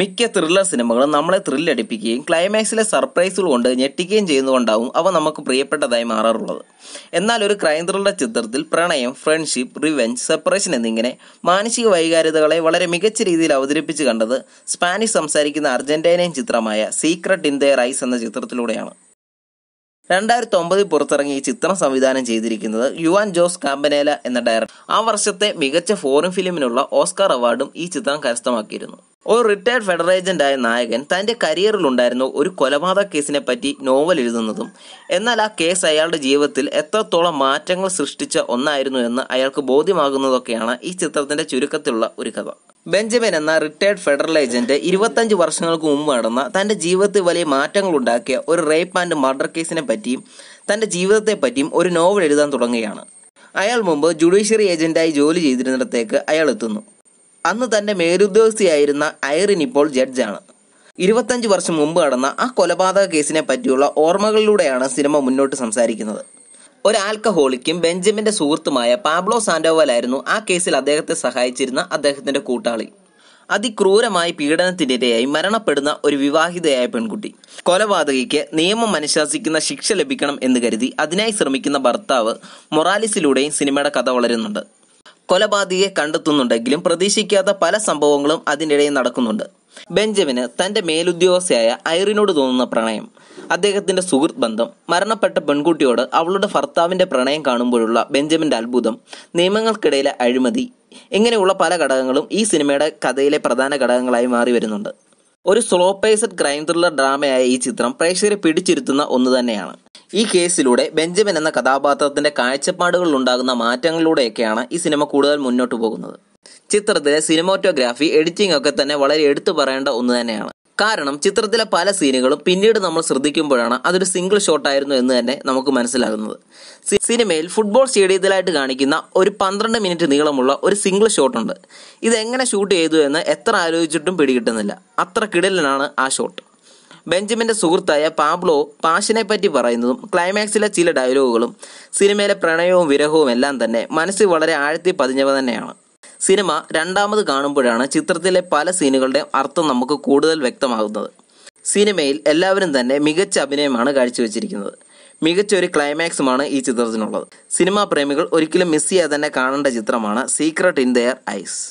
മിക്ക ത്രില്ലർ സിനിമകളും നമ്മളെ ത്രില്ലടിപ്പിക്കുകയും ക്ലൈമാക്സിലെ സർപ്രൈസുകൾ കൊണ്ട് ഞെട്ടിക്കുകയും ചെയ്യുന്നുകൊണ്ടാവും അവ നമുക്ക് പ്രിയപ്പെട്ടതായി മാറാറുള്ളത് എന്നാൽ ഒരു ക്രൈം ത്രില്ലർ ചിത്രത്തിൽ പ്രണയം ഫ്രണ്ട്ഷിപ്പ് റിവെഞ്ച് സെപ്പറേഷൻ എന്നിങ്ങനെ മാനസിക വൈകാരികതകളെ വളരെ മികച്ച രീതിയിൽ അവതരിപ്പിച്ച് കണ്ടത് സ്പാനിഷ് സംസാരിക്കുന്ന അർജന്റീനിയൻ ചിത്രമായ സീക്രട്ട് ഇൻ ദയർ ഐസ് എന്ന ചിത്രത്തിലൂടെയാണ് രണ്ടായിരത്തി ഒമ്പതിൽ പുറത്തിറങ്ങിയ ഈ ചിത്രം സംവിധാനം ചെയ്തിരിക്കുന്നത് യുവാൻ ജോസ് കാമ്പനേല എന്ന ഡയറക്ടർ ആ വർഷത്തെ മികച്ച ഫോറിൻ ഫിലിമിനുള്ള ഓസ്കാർ അവാർഡും ഈ ചിത്രം കരസ്ഥമാക്കിയിരുന്നു ഒരു റിട്ടയർഡ് ഫെഡറൽ ഏജന്റായ നായകൻ തന്റെ കരിയറിൽ ഉണ്ടായിരുന്ന ഒരു കൊലപാതക കേസിനെ പറ്റി നോവൽ എഴുതുന്നതും എന്നാൽ ആ കേസ് അയാളുടെ ജീവിതത്തിൽ എത്രത്തോളം മാറ്റങ്ങൾ സൃഷ്ടിച്ച ഒന്നായിരുന്നു എന്ന് അയാൾക്ക് ബോധ്യമാകുന്നതൊക്കെയാണ് ഈ ചിത്രത്തിന്റെ ചുരുക്കത്തിലുള്ള ഒരു കഥ ബെഞ്ചമിൻ എന്ന റിട്ടയർഡ് ഫെഡറൽ ഏജന്റ് ഇരുപത്തഞ്ച് വർഷങ്ങൾക്ക് മുമ്പ് നടന്ന തന്റെ ജീവിതത്തിൽ വലിയ മാറ്റങ്ങൾ ഉണ്ടാക്കിയ ഒരു റേപ്പ് ആൻഡ് മർഡർ കേസിനെ പറ്റിയും തന്റെ ജീവിതത്തെ പറ്റിയും ഒരു നോവൽ എഴുതാൻ തുടങ്ങുകയാണ് അയാൾ മുമ്പ് ജുഡീഷ്യറി ഏജന്റായി ജോലി ചെയ്തിരുന്നിടത്തേക്ക് അയാൾ എത്തുന്നു അന്ന് തന്റെ മേലുദ്യോഗസ്ഥയായിരുന്ന ഐറിൻ ഇപ്പോൾ ജഡ്ജാണ് ഇരുപത്തഞ്ചു വർഷം മുമ്പ് നടന്ന ആ കൊലപാതക കേസിനെ പറ്റിയുള്ള ഓർമ്മകളിലൂടെയാണ് സിനിമ മുന്നോട്ട് സംസാരിക്കുന്നത് ഒരു ആൽക്കഹോളിക്കും ബെഞ്ചമിന്റെ സുഹൃത്തുമായ പാബ്ലോ സാൻഡോവലായിരുന്നു ആ കേസിൽ അദ്ദേഹത്തെ സഹായിച്ചിരുന്ന അദ്ദേഹത്തിന്റെ കൂട്ടാളി അതിക്രൂരമായി പീഡനത്തിനിരയായി മരണപ്പെടുന്ന ഒരു വിവാഹിതയായ പെൺകുട്ടി കൊലപാതകയ്ക്ക് നിയമം അനുശാസിക്കുന്ന ശിക്ഷ ലഭിക്കണം എന്ന് കരുതി അതിനായി ശ്രമിക്കുന്ന ഭർത്താവ് മൊറാലിസിലൂടെയും സിനിമയുടെ കഥ വളരുന്നുണ്ട് കൊലപാതകയെ കണ്ടെത്തുന്നുണ്ടെങ്കിലും പ്രതീക്ഷിക്കാത്ത പല സംഭവങ്ങളും അതിനിടയിൽ നടക്കുന്നുണ്ട് ബെഞ്ചമിന് തന്റെ മേലുദ്യോഗസ്ഥയായ ഐറിനോട് തോന്നുന്ന പ്രണയം അദ്ദേഹത്തിന്റെ സുഹൃത്ത് ബന്ധം മരണപ്പെട്ട പെൺകുട്ടിയോട് അവളുടെ ഭർത്താവിന്റെ പ്രണയം കാണുമ്പോഴുള്ള ബെഞ്ചമിന്റെ അത്ഭുതം നിയമങ്ങൾക്കിടയിലെ അഴിമതി ഇങ്ങനെയുള്ള പല ഘടകങ്ങളും ഈ സിനിമയുടെ കഥയിലെ പ്രധാന ഘടകങ്ങളായി മാറി വരുന്നുണ്ട് ഒരു സ്ലോ പേസഡ് ക്രൈം ത്രില്ലർ ഡ്രാമയായ ഈ ചിത്രം പ്രേക്ഷകരെ പിടിച്ചിരുത്തുന്ന ഒന്ന് തന്നെയാണ് ഈ കേസിലൂടെ ബെഞ്ചമിൻ എന്ന കഥാപാത്രത്തിന്റെ കാഴ്ചപ്പാടുകളിൽ ഉണ്ടാകുന്ന മാറ്റങ്ങളിലൂടെയൊക്കെയാണ് ഈ സിനിമ കൂടുതൽ മുന്നോട്ട് പോകുന്നത് ചിത്രത്തിലെ സിനിമോറ്റോഗ്രാഫി എഡിറ്റിംഗ് ഒക്കെ തന്നെ വളരെ എടുത്തു പറയേണ്ട ഒന്ന് തന്നെയാണ് കാരണം ചിത്രത്തിലെ പല സീനുകളും പിന്നീട് നമ്മൾ ശ്രദ്ധിക്കുമ്പോഴാണ് അതൊരു സിംഗിൾ ഷോട്ടായിരുന്നു എന്ന് തന്നെ നമുക്ക് മനസ്സിലാകുന്നത് സിനിമയിൽ ഫുട്ബോൾ സ്റ്റേഡിയത്തിലായിട്ട് കാണിക്കുന്ന ഒരു പന്ത്രണ്ട് മിനിറ്റ് നീളമുള്ള ഒരു സിംഗിൾ ഷോട്ടുണ്ട് ഇതെങ്ങനെ ഷൂട്ട് ചെയ്തു എന്ന് എത്ര ആലോചിച്ചിട്ടും പിടികിട്ടുന്നില്ല അത്ര കിടലിനാണ് ആ ഷോട്ട് ബെഞ്ചമിൻ്റെ സുഹൃത്തായ പാബ്ലോ പാഷനെ പറ്റി പറയുന്നതും ക്ലൈമാക്സിലെ ചില ഡയലോഗുകളും സിനിമയിലെ പ്രണയവും വിരഹവും എല്ലാം തന്നെ മനസ്സിൽ വളരെ ആഴത്തി പതിഞ്ഞവ തന്നെയാണ് സിനിമ രണ്ടാമത് കാണുമ്പോഴാണ് ചിത്രത്തിലെ പല സീനുകളുടെയും അർത്ഥം നമുക്ക് കൂടുതൽ വ്യക്തമാകുന്നത് സിനിമയിൽ എല്ലാവരും തന്നെ മികച്ച അഭിനയമാണ് കാഴ്ചവെച്ചിരിക്കുന്നത് മികച്ച ഒരു ക്ലൈമാക്സുമാണ് ഈ ചിത്രത്തിനുള്ളത് സിനിമാ പ്രേമികൾ ഒരിക്കലും മിസ് ചെയ്യാതെ തന്നെ കാണേണ്ട ചിത്രമാണ് സീക്രട്ട് ഇൻ ദയർ ഐസ്